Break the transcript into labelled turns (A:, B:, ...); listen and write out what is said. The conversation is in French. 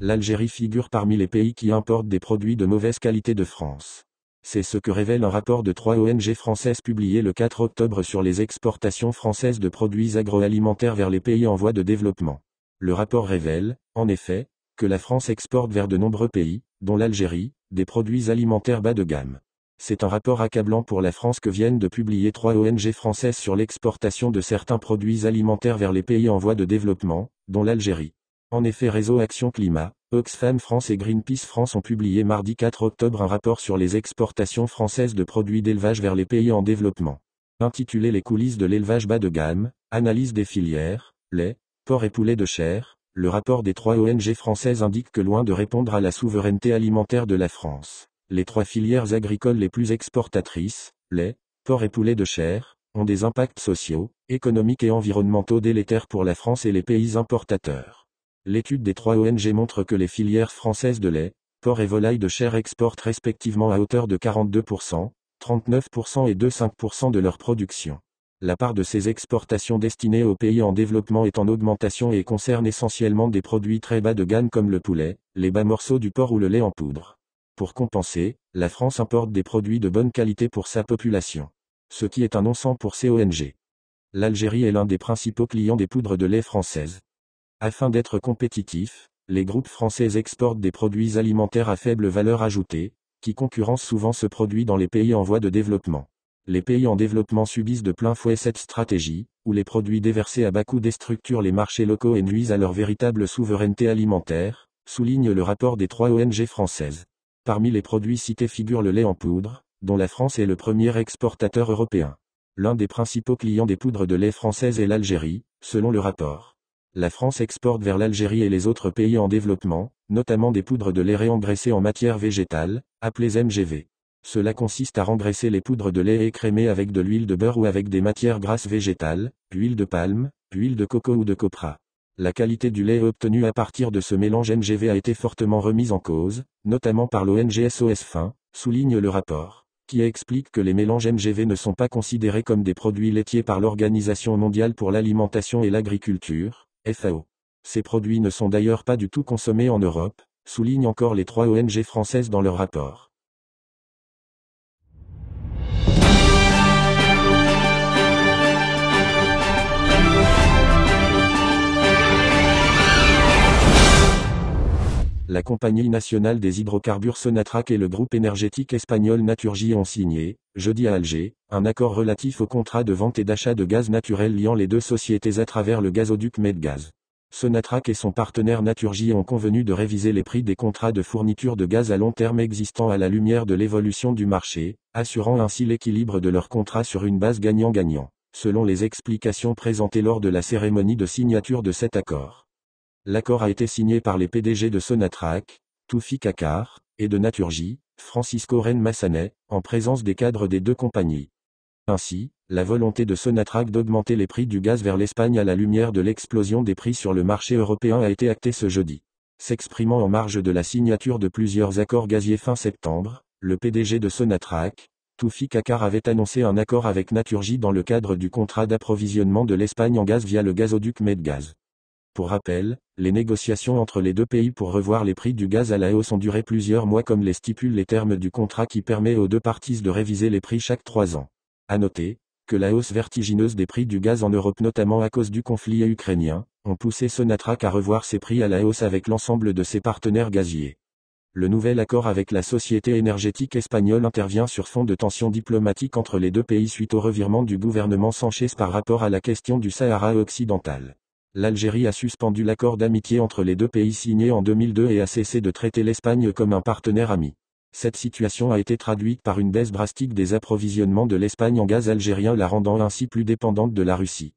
A: l'Algérie figure parmi les pays qui importent des produits de mauvaise qualité de France. C'est ce que révèle un rapport de trois ONG françaises publié le 4 octobre sur les exportations françaises de produits agroalimentaires vers les pays en voie de développement. Le rapport révèle, en effet, que la France exporte vers de nombreux pays, dont l'Algérie, des produits alimentaires bas de gamme. C'est un rapport accablant pour la France que viennent de publier trois ONG françaises sur l'exportation de certains produits alimentaires vers les pays en voie de développement, dont l'Algérie. En effet Réseau Action Climat, Oxfam France et Greenpeace France ont publié mardi 4 octobre un rapport sur les exportations françaises de produits d'élevage vers les pays en développement. Intitulé Les coulisses de l'élevage bas de gamme, analyse des filières, lait, porc et poulet de chair, le rapport des trois ONG françaises indique que loin de répondre à la souveraineté alimentaire de la France, les trois filières agricoles les plus exportatrices, lait, porc et poulet de chair, ont des impacts sociaux, économiques et environnementaux délétères pour la France et les pays importateurs. L'étude des trois ONG montre que les filières françaises de lait, porc et volaille de chair exportent respectivement à hauteur de 42%, 39% et 2,5% de leur production. La part de ces exportations destinées aux pays en développement est en augmentation et concerne essentiellement des produits très bas de gamme comme le poulet, les bas morceaux du porc ou le lait en poudre. Pour compenser, la France importe des produits de bonne qualité pour sa population. Ce qui est un non-sens pour ces ONG. L'Algérie est l'un des principaux clients des poudres de lait françaises. Afin d'être compétitifs, les groupes français exportent des produits alimentaires à faible valeur ajoutée, qui concurrencent souvent ce produit dans les pays en voie de développement. Les pays en développement subissent de plein fouet cette stratégie, où les produits déversés à bas coût déstructurent les marchés locaux et nuisent à leur véritable souveraineté alimentaire, souligne le rapport des trois ONG françaises. Parmi les produits cités figure le lait en poudre, dont la France est le premier exportateur européen. L'un des principaux clients des poudres de lait françaises est l'Algérie, selon le rapport la France exporte vers l'Algérie et les autres pays en développement, notamment des poudres de lait réengraissées en matière végétale, appelées MGV. Cela consiste à rengraisser les poudres de lait écrémées avec de l'huile de beurre ou avec des matières grasses végétales, huile de palme, huile de coco ou de copra. La qualité du lait obtenu à partir de ce mélange MGV a été fortement remise en cause, notamment par l'ONG SOS Fin, souligne le rapport, qui explique que les mélanges MGV ne sont pas considérés comme des produits laitiers par l'Organisation mondiale pour l'alimentation et l'agriculture, FAO. Ces produits ne sont d'ailleurs pas du tout consommés en Europe, soulignent encore les trois ONG françaises dans leur rapport. la Compagnie nationale des hydrocarbures Sonatrach et le groupe énergétique espagnol Naturgy ont signé, jeudi à Alger, un accord relatif au contrat de vente et d'achat de gaz naturel liant les deux sociétés à travers le gazoduc Medgaz. Sonatrach et son partenaire Naturgy ont convenu de réviser les prix des contrats de fourniture de gaz à long terme existants à la lumière de l'évolution du marché, assurant ainsi l'équilibre de leurs contrats sur une base gagnant-gagnant, selon les explications présentées lors de la cérémonie de signature de cet accord. L'accord a été signé par les PDG de Sonatrach, Toufi Kakar, et de Naturgy, Francisco Ren Massanet, en présence des cadres des deux compagnies. Ainsi, la volonté de Sonatrach d'augmenter les prix du gaz vers l'Espagne à la lumière de l'explosion des prix sur le marché européen a été actée ce jeudi. S'exprimant en marge de la signature de plusieurs accords gaziers fin septembre, le PDG de Sonatrach, Toufi Kakar avait annoncé un accord avec Naturgy dans le cadre du contrat d'approvisionnement de l'Espagne en gaz via le gazoduc Medgaz. Pour rappel, les négociations entre les deux pays pour revoir les prix du gaz à la hausse ont duré plusieurs mois comme les stipulent les termes du contrat qui permet aux deux parties de réviser les prix chaque trois ans. À noter, que la hausse vertigineuse des prix du gaz en Europe notamment à cause du conflit ukrainien, ont poussé Sonatrach à revoir ses prix à la hausse avec l'ensemble de ses partenaires gaziers. Le nouvel accord avec la société énergétique espagnole intervient sur fond de tensions diplomatiques entre les deux pays suite au revirement du gouvernement Sanchez par rapport à la question du Sahara occidental l'Algérie a suspendu l'accord d'amitié entre les deux pays signé en 2002 et a cessé de traiter l'Espagne comme un partenaire ami. Cette situation a été traduite par une baisse drastique des approvisionnements de l'Espagne en gaz algérien la rendant ainsi plus dépendante de la Russie.